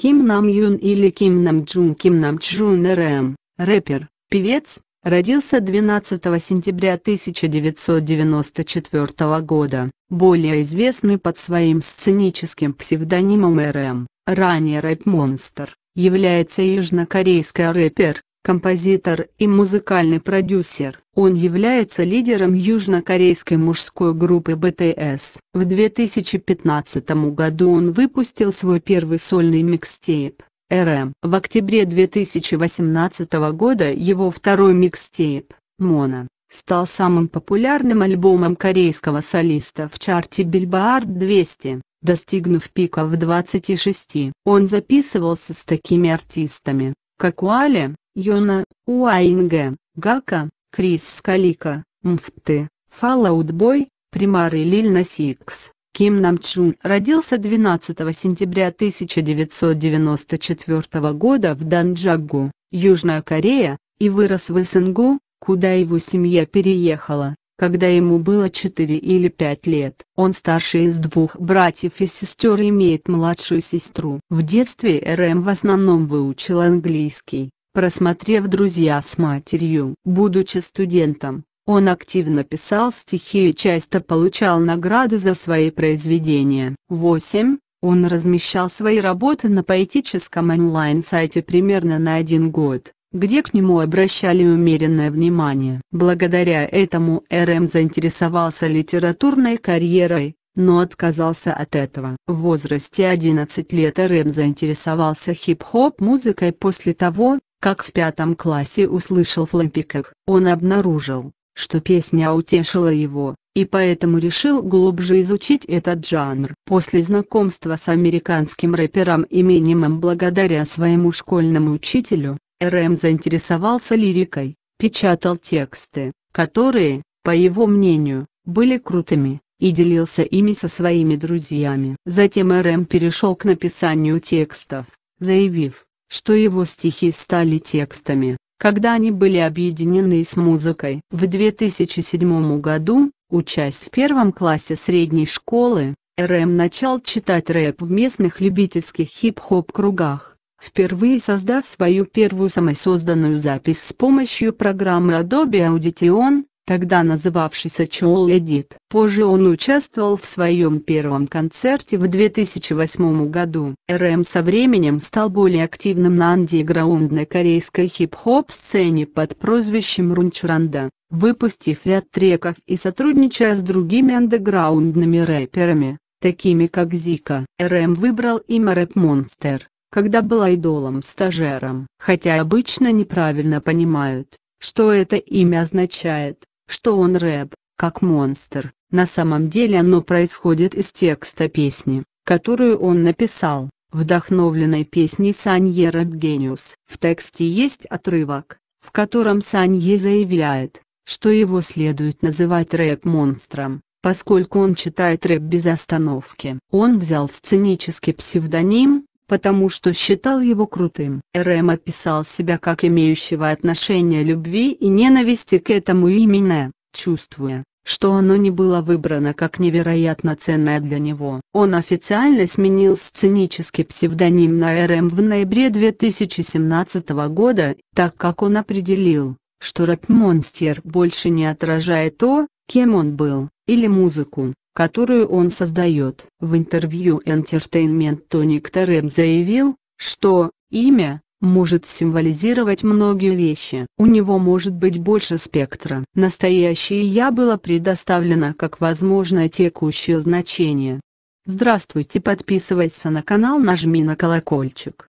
Ким Нам Юн или Ким Нам Джун Ким Нам Чжун РМ, рэпер, певец, родился 12 сентября 1994 года, более известный под своим сценическим псевдонимом РМ, ранее рэп-монстр, является южнокорейский рэпер, композитор и музыкальный продюсер. Он является лидером южнокорейской мужской группы BTS. В 2015 году он выпустил свой первый сольный микстейп «РМ». В октябре 2018 года его второй микстейп «Мона» стал самым популярным альбомом корейского солиста в чарте Billboard 200 достигнув пика в 26. Он записывался с такими артистами, как Уали, Йона, Уайнге, Гака, Крис Скалика, Мфты, Фалаутбой, Примары, Лильна Сикс. Ким Намчун родился 12 сентября 1994 года в Данджагу, Южная Корея, и вырос в Исенгу, куда его семья переехала, когда ему было 4 или 5 лет. Он старший из двух братьев и сестер и имеет младшую сестру. В детстве РМ в основном выучил английский, Просмотрев «Друзья» с матерью, будучи студентом, он активно писал стихи и часто получал награды за свои произведения. 8. Он размещал свои работы на поэтическом онлайн-сайте примерно на один год, где к нему обращали умеренное внимание. Благодаря этому РМ заинтересовался литературной карьерой, но отказался от этого. В возрасте 11 лет РМ заинтересовался хип-хоп музыкой после того, как в пятом классе услышал Флампиков, он обнаружил, что песня утешила его, и поэтому решил глубже изучить этот жанр. После знакомства с американским рэпером и минимум благодаря своему школьному учителю, РМ заинтересовался лирикой, печатал тексты, которые, по его мнению, были крутыми, и делился ими со своими друзьями. Затем РМ перешел к написанию текстов, заявив, что его стихи стали текстами, когда они были объединены с музыкой. В 2007 году, учась в первом классе средней школы, РМ начал читать рэп в местных любительских хип-хоп кругах, впервые создав свою первую самосозданную запись с помощью программы Adobe Audition, тогда называвшийся Чоул Эдит. Позже он участвовал в своем первом концерте в 2008 году. РМ со временем стал более активным на андеграундной корейской хип-хоп сцене под прозвищем Рунчуранда, выпустив ряд треков и сотрудничая с другими андеграундными рэперами, такими как Зика. РМ выбрал имя Рэп Монстер, когда был идолом-стажером. Хотя обычно неправильно понимают, что это имя означает что он рэп, как монстр, на самом деле оно происходит из текста песни, которую он написал, вдохновленной песней Санье Рэп Гениус. В тексте есть отрывок, в котором Санье заявляет, что его следует называть рэп-монстром, поскольку он читает рэп без остановки. Он взял сценический псевдоним, потому что считал его крутым. Рэм описал себя как имеющего отношение любви и ненависти к этому имени, чувствуя, что оно не было выбрано как невероятно ценное для него. Он официально сменил сценический псевдоним на РМ в ноябре 2017 года, так как он определил, что рэп-монстер больше не отражает то, кем он был, или музыку, которую он создает. В интервью Entertainment Tonic Terem заявил, что имя может символизировать многие вещи. У него может быть больше спектра. Настоящее «я» было предоставлено как возможное текущее значение. Здравствуйте подписывайся на канал нажми на колокольчик.